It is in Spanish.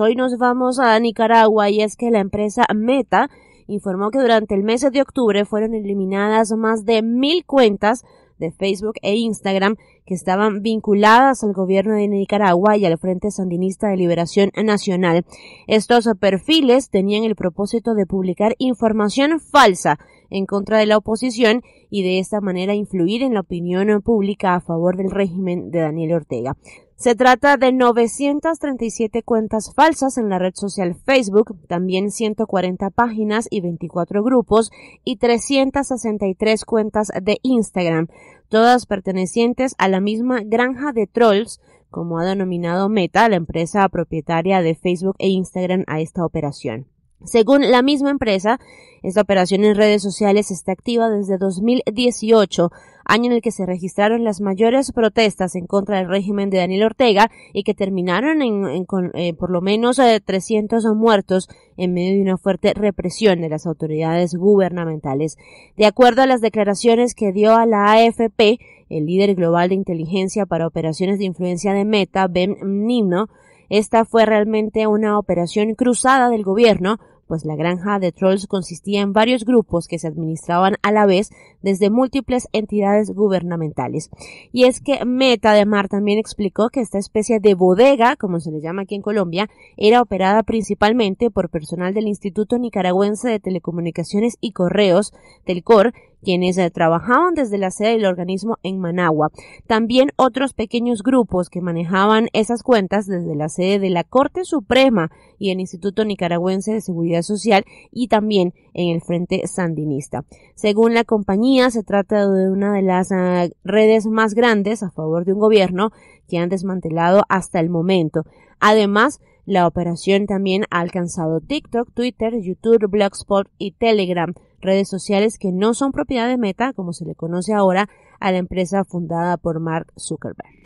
hoy nos vamos a Nicaragua y es que la empresa Meta informó que durante el mes de octubre fueron eliminadas más de mil cuentas de Facebook e Instagram que estaban vinculadas al gobierno de Nicaragua y al Frente Sandinista de Liberación Nacional. Estos perfiles tenían el propósito de publicar información falsa en contra de la oposición y de esta manera influir en la opinión pública a favor del régimen de Daniel Ortega. Se trata de 937 cuentas falsas en la red social Facebook, también 140 páginas y 24 grupos y 363 cuentas de Instagram, todas pertenecientes a la misma granja de trolls, como ha denominado Meta, la empresa propietaria de Facebook e Instagram, a esta operación. Según la misma empresa, esta operación en redes sociales está activa desde 2018, año en el que se registraron las mayores protestas en contra del régimen de Daniel Ortega y que terminaron en, eh, por lo menos 300 eh, muertos en medio de una fuerte represión de las autoridades gubernamentales. De acuerdo a las declaraciones que dio a la AFP, el líder global de inteligencia para operaciones de influencia de Meta, Ben Nimno, esta fue realmente una operación cruzada del gobierno pues la granja de trolls consistía en varios grupos que se administraban a la vez desde múltiples entidades gubernamentales. Y es que Meta de Mar también explicó que esta especie de bodega, como se le llama aquí en Colombia, era operada principalmente por personal del Instituto Nicaragüense de Telecomunicaciones y Correos, del COR, quienes eh, trabajaban desde la sede del organismo en Managua. También otros pequeños grupos que manejaban esas cuentas desde la sede de la Corte Suprema y el Instituto Nicaragüense de Seguridad Social y también en el Frente Sandinista. Según la compañía, se trata de una de las eh, redes más grandes a favor de un gobierno que han desmantelado hasta el momento. Además, la operación también ha alcanzado TikTok, Twitter, YouTube, Blogspot y Telegram, redes sociales que no son propiedad de Meta, como se le conoce ahora a la empresa fundada por Mark Zuckerberg.